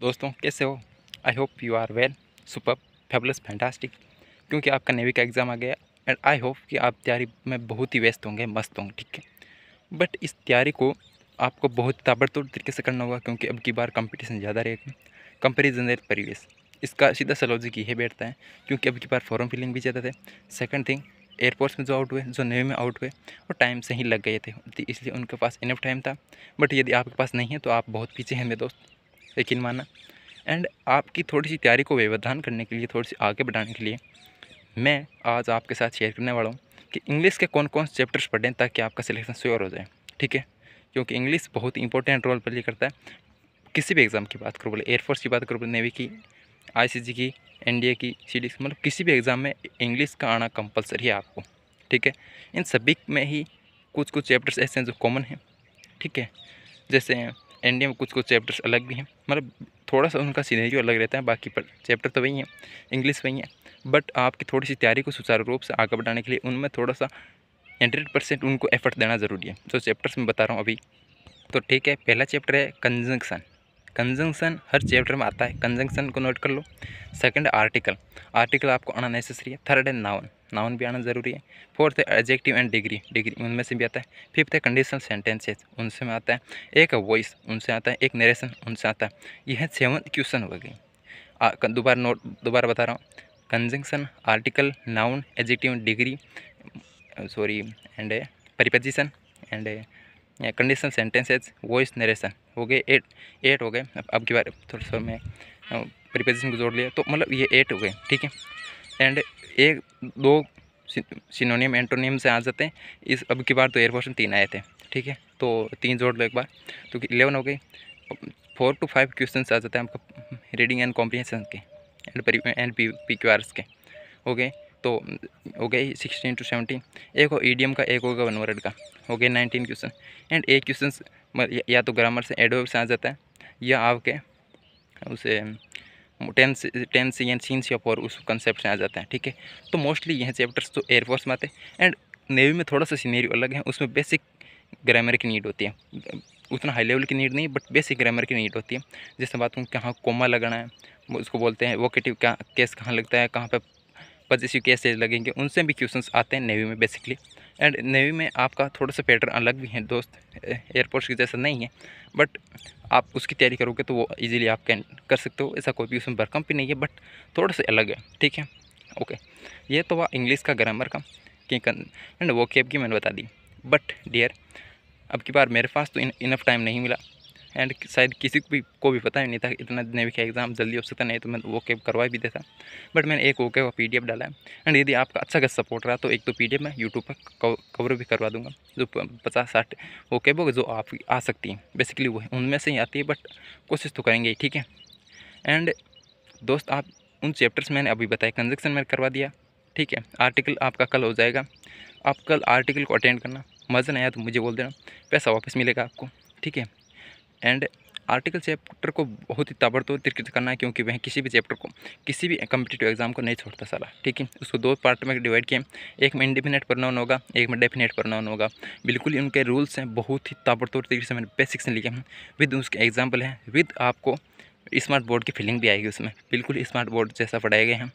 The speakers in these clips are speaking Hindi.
तो दोस्तों कैसे हो I hope you are well super fabulous fantastic क्योंकि आपका नेवी का एग्ज़ाम आ गया एंड आई होप कि आप तैयारी में बहुत ही व्यस्त होंगे मस्त होंगे ठीक है बट इस तैयारी को आपको बहुत ताबड़तोड़ तरीके से करना होगा क्योंकि अब की बार कंपटीशन ज़्यादा रहेगा कंपेरिजन रेट परिवेश इसका सीधा सलॉजिक यही बैठता है क्योंकि अब की बार फॉरम फिलिंग भी ज़्यादा थे सेकंड थिंग एयरपोर्ट्स में जो आउट हुए जो नेवी में आउट हुए वो टाइम से ही लग गए थे तो इसलिए उनके पास इनफ टाइम था बट यदि आपके पास नहीं है तो आप बहुत पीछे हैं मेरे दोस्त यकीन माना एंड आपकी थोड़ी सी तैयारी को व्यवधान करने के लिए थोड़ी सी आगे बढ़ाने के लिए मैं आज आपके साथ शेयर करने वाला हूँ कि इंग्लिश के कौन कौन से चैप्टर्स पढ़ें ताकि आपका सिलेक्शन श्योर हो जाए ठीक है क्योंकि इंग्लिश बहुत इंपॉर्टेंट रोल प्ले करता है किसी भी एग्ज़ाम की बात करो बोले एयरफोर्स की बात करो बोले नेवी की आई की एन की सी डी मतलब किसी भी एग्ज़ाम में इंग्लिश का आना कंपलसरी है आपको ठीक है इन सभी में ही कुछ कुछ चैप्टर्स ऐसे हैं जो कॉमन हैं ठीक है जैसे इंडिया में कुछ कुछ चैप्टर्स अलग भी हैं मतलब थोड़ा सा उनका सीनरी अलग रहता है बाकी पर चैप्टर तो वही है इंग्लिश वही है बट आपकी थोड़ी सी तैयारी को सुचारू रूप से आगे बढ़ाने के लिए उनमें थोड़ा सा हंड्रेड परसेंट उनको एफर्ट देना ज़रूरी है जो चैप्टर्स में बता रहा हूँ अभी तो ठीक है पहला चैप्टर है कंजंक्शन कंजंक्शन हर चैप्टर में आता है कंजंक्शन को नोट कर लो सेकंड आर्टिकल आर्टिकल आपको आना नेसेसरी है थर्ड है नाउन नाउन भी आना ज़रूरी है फोर्थ है एडजेक्टिव एंड डिग्री डिग्री उनमें से भी आता है फिफ्थ है कंडीशनल सेंटेंसेज उनसे में आता है एक वॉइस उनसे आता है एक नरेशन उनसे आता है यह है सेवन क्वेश्चन हो गई दोबारा नोट दोबारा बता रहा हूँ conjunction article noun adjective degree sorry and preposition and condition sentences voice narration हो गए एट एट हो गए अब की बार थोड़ा सा मैं प्रिपेजेशन को जोड़ लिया तो मतलब ये एट हो गए ठीक है एंड एक दो सिनोनियम एंटोनियम से आ जाते हैं इस अब की बार तो एयर में तीन आए थे ठीक है तो तीन जोड़ लो एक बार तो इलेवन हो गई फोर टू फाइव क्वेश्चन आ जाते हैं आपका रीडिंग एंड कॉम्प्रीहेंशन के and and P P Q के हो गए तो हो गई सिक्सटीन टू सेवेंटीन एक हो ईडीएम e का एक होगा वन वर्ड का हो गया नाइनटीन क्वेश्चन एंड एक क्वेश्चन या तो ग्रामर से एडव से आ जाता है या आपके उसे टेन टेंथ से या सीन से और उस कंसेप्ट से आ जाता है ठीक है तो मोस्टली यह चैप्टर्स तो एयरफोर्स में आते हैं एंड नेवी में थोड़ा सा सीनरी अलग है उसमें बेसिक ग्रामर की नीड होती है उतना हाई लेवल की नीड नहीं बट बेसिक ग्रामर की नीड होती है जैसे बात हूँ कहाँ कोमा लगाना है उसको बोलते हैं वो वोकेटिव क्या केस कहाँ लगता है कहाँ पर पच्चीस यू के लगेंगे उनसे भी क्वेश्चन आते हैं नेवी में बेसिकली एंड नेवी में आपका थोड़ा सा पैटर्न अलग भी है दोस्त एयरपोर्ट्स की जैसा नहीं है बट आप उसकी तैयारी करोगे तो वो इजीली आप कैन कर सकते हो ऐसा कोई भी उसमें बरकम भी नहीं है बट थोड़ा सा अलग है ठीक है ओके ये तो वह इंग्लिश का ग्रामर का कि एंड वो कैब की मैंने बता दी बट डियर अब की बार मेरे पास तो इन, इनफ टाइम नहीं मिला एंड शायद किसी को भी को भी पता ही नहीं था इतना भी क्या एग्ज़ाम जल्दी हो सकता नहीं तो मैं वो कैब करवा भी देता बट मैंने एक ओके का पी डाला है एंड यदि आपका अच्छा का सपोर्ट रहा तो एक तो पी मैं यूट्यूब पर कवर भी करवा दूँगा जो पचास साठ वो कैब होगा जो आप आ सकती हैं बेसिकली वो है उनमें से ही आती है बट कोशिश तो करेंगे ही ठीक है एंड दोस्त आप उन चैप्टर्स मैंने अभी बताया कंजक्शन मैंने करवा दिया ठीक है आर्टिकल आपका कल हो जाएगा आप कल आर्टिकल को अटेंड करना मज़ा नहीं आया तो मुझे बोल देना पैसा वापस मिलेगा आपको ठीक है एंड आर्टिकल चैप्टर को बहुत ही ताबड़तोड़ तिरकित करना है क्योंकि वह किसी भी चैप्टर को किसी भी कम्पिटेटिव एग्जाम को नहीं छोड़ता सारा ठीक है उसको दो पार्ट में डिवाइड किए एक में इंडिफिनेट प्रनाउन होगा एक में डेफिनेट प्रनाउन होगा बिल्कुल ही उनके रूल्स हैं बहुत ही ताबड़तोड़ तरीके से मैंने बेसिक्स लिखे हैं विद उसके एग्जाम्पल हैं विद आपको स्मार्ट बोर्ड की फीलिंग भी आएगी उसमें बिल्कुल स्मार्ट बोर्ड जैसा पढ़ाए गए हैं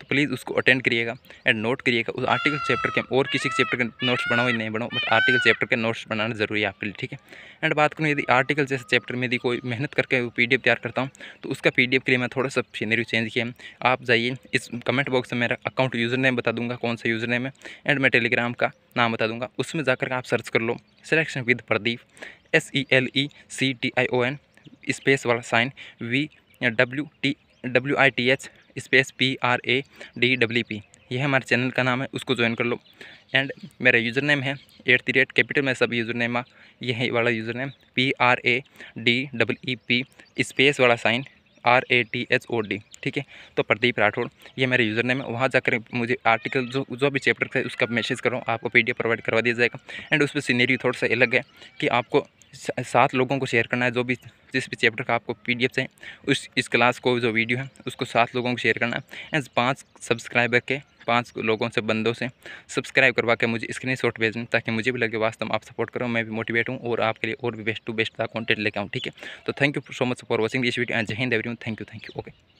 तो प्लीज़ उसको अटेंड करिएगा एंड नोट करिएगा उस आर्टिकल चैप्टर के और किसी चैप्टर के नोट्स बनाओ या नहीं बनाओ बट आर्टिकल चैप्टर के नोट्स बनाना ज़रूरी है आपके लिए ठीक है एंड बात करूँ यदि आर्टिकल जैसे चैप्टर में यदि कोई मेहनत करके पी तैयार करता हूँ तो उसका पी के लिए मैं थोड़ा सा सीनरी चेंज किया आप जाइए इस कमेंट बॉक्स में मेरा अकाउंट यूज़र नेम बता दूंगा कौन सा यूज़र नेम है एंड मैं टेलीग्राम का नाम बता दूंगा उसमें जाकर आप सर्च कर लो selection with Pradeep S E L E C T I O N space वाला sign V W T W I T H space P R A D W P यह हमारे चैनल का नाम है उसको ज्वाइन कर लो एंड मेरा यूज़र नेम है एट दी रेट कैपिटल में सब यूज़र नेम यह वाला user name P R A D W E P space वाला sign R A T H O D ठीक है तो प्रदीप राठौड़ ये मेरे यूज़र नेम है वहाँ जाकर मुझे आर्टिकल जो जो भी चैप्टर है उसका मैसेज करो आपको एफ प्रोवाइड करवा दिया जाएगा एंड उस पर सीनेरी थोड़ा सा अलग है कि आपको सात लोगों को शेयर करना है जो भी जिस भी चैप्टर का आपको पी चाहिए उस इस क्लास को जो वीडियो है उसको सात लोगों को शेयर करना है एंड पाँच सब्सक्राइबर के पाँच लोगों से बंदों से सब्सक्राइब करवा के मुझे स्क्रीन शॉट भेजें ताकि मुझे भी लगे वास्तव में आप सपोर्ट करो मैं भी मोटिवेट हूँ और आपके लिए और भी बेस्ट टू बेस्ट का कॉन्टेंट लेके आऊँ ठीक है तो thank you so much for watching this video and Jai Hind every thank you thank you okay